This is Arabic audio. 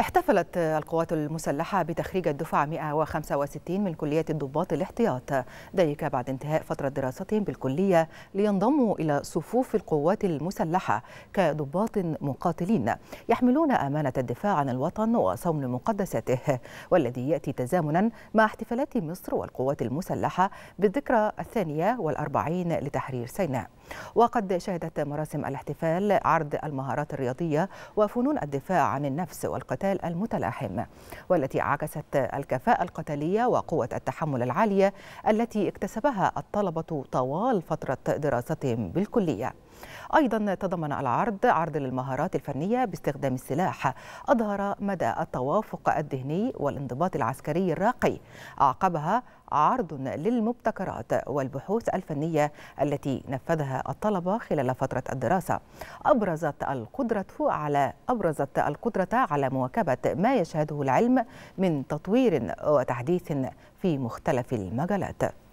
احتفلت القوات المسلحة بتخريج الدفعة 165 من كلية الضباط الاحتياط ذلك بعد انتهاء فترة دراستهم بالكلية لينضموا إلى صفوف القوات المسلحة كضباط مقاتلين يحملون أمانة الدفاع عن الوطن وصون مقدساته والذي يأتي تزامنا مع احتفالات مصر والقوات المسلحة بالذكرى الثانية والأربعين لتحرير سيناء وقد شهدت مراسم الاحتفال عرض المهارات الرياضية وفنون الدفاع عن النفس والقتال المتلاحم والتي عكست الكفاءة القتالية وقوة التحمل العالية التي اكتسبها الطلبة طوال فترة دراستهم بالكلية أيضا تضمن العرض عرض للمهارات الفنية باستخدام السلاح أظهر مدى التوافق الذهني والانضباط العسكري الراقي أعقبها عرض للمبتكرات والبحوث الفنية التي نفذها الطلبة خلال فترة الدراسة أبرزت القدرة على أبرزت القدرة على مواكبة ما يشهده العلم من تطوير وتحديث في مختلف المجالات